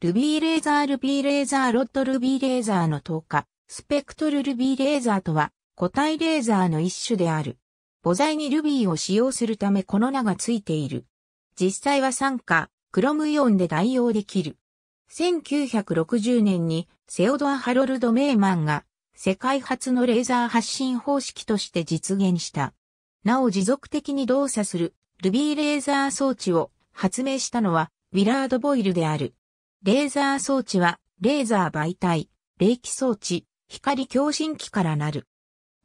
ルビーレーザールビーレーザーロットルビーレーザーの透過、スペクトルルビーレーザーとは、固体レーザーの一種である。母材にルビーを使用するためこの名がついている。実際は酸化、クロムイオンで代用できる。1960年にセオドア・ハロルド・メーマンが世界初のレーザー発信方式として実現した。なお持続的に動作するルビーレーザー装置を発明したのはウィラード・ボイルである。レーザー装置は、レーザー媒体、冷気装置、光共振器からなる。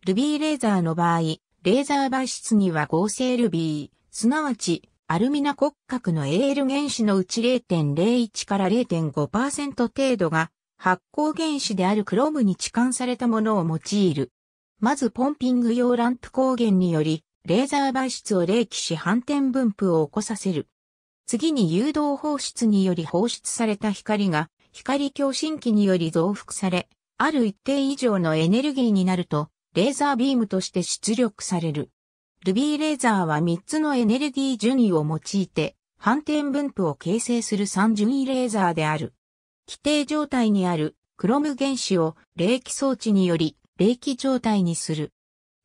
ルビーレーザーの場合、レーザー媒質には合成ルビー、すなわち、アルミナ骨格の AL 原子のうち0.01から0.5%程度が発光原子であるクロームに置換されたものを用いる。まずポンピング用ランプ光源により、レーザー媒質を冷気し反転分布を起こさせる。次に誘導放出により放出された光が光共振器により増幅され、ある一定以上のエネルギーになると、レーザービームとして出力される。ルビーレーザーは3つのエネルギー順位を用いて、反転分布を形成する3順位レーザーである。規定状態にあるクロム原子を冷気装置により冷気状態にする。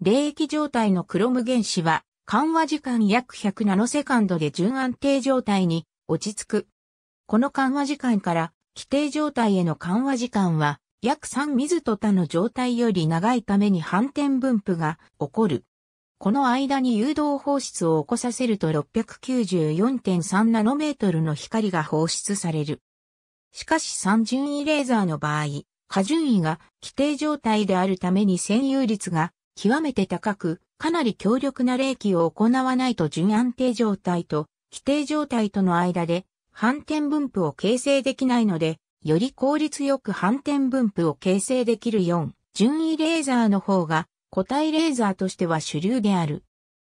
冷気状態のクロム原子は緩和時間約100ナノセカンドで準安定状態に落ち着く。この緩和時間から規定状態への緩和時間は約3水と他の状態より長いために反転分布が起こる。この間に誘導放出を起こさせると694.3ナノメートルの光が放出される。しかし三順位レーザーの場合、過順位が規定状態であるために占有率が極めて高く、かなり強力な冷気を行わないと準安定状態と規定状態との間で反転分布を形成できないので、より効率よく反転分布を形成できる4、順位レーザーの方が固体レーザーとしては主流である。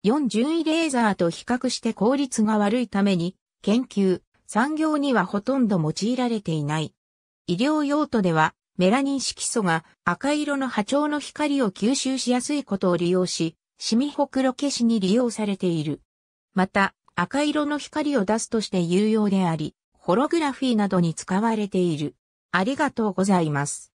4順位レーザーと比較して効率が悪いために、研究、産業にはほとんど用いられていない。医療用途では、メラニン色素が赤色の波長の光を吸収しやすいことを利用し、シミホクロ消しに利用されている。また、赤色の光を出すとして有用であり、ホログラフィーなどに使われている。ありがとうございます。